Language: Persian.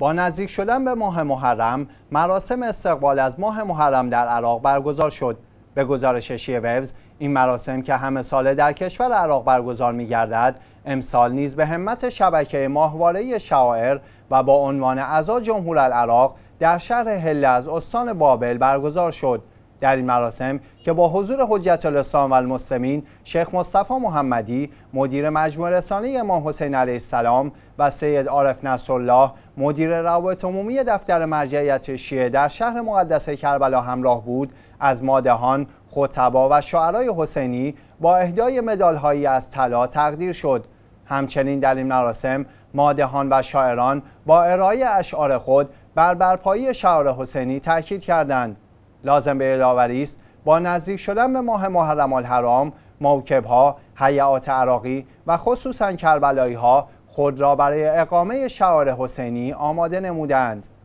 با نزدیک شدن به ماه محرم مراسم استقبال از ماه محرم در عراق برگزار شد به گزارش ویوز، این مراسم که همه ساله در کشور عراق برگزار می گردد امسال نیز به همت شبکه ماهواره شاعر و با عنوان ازا جمهور العراق در شهر هله از استان بابل برگزار شد در این مراسم که با حضور حجت الاسلام و المسلمین شیخ مصطفی محمدی مدیر مجموعه رسانه امام حسین علیه السلام و سید عارف نصرالله مدیر روابط عمومی دفتر مرجعیت شیعه در شهر مقدس کربلا همراه بود از مادهان خطبا و شعرای حسینی با اهدای مدالهایی از طلا تقدیر شد همچنین در این مراسم مادهان و شاعران با ارائه اشعار خود بر برپایی شعار حسینی تاکید کردند لازم به یادآوری است با نزدیک شدن به ماه محرم الحرام ها، حیات عراقی و خصوصا کربلایی ها خود را برای اقامه شعار حسینی آماده نمودند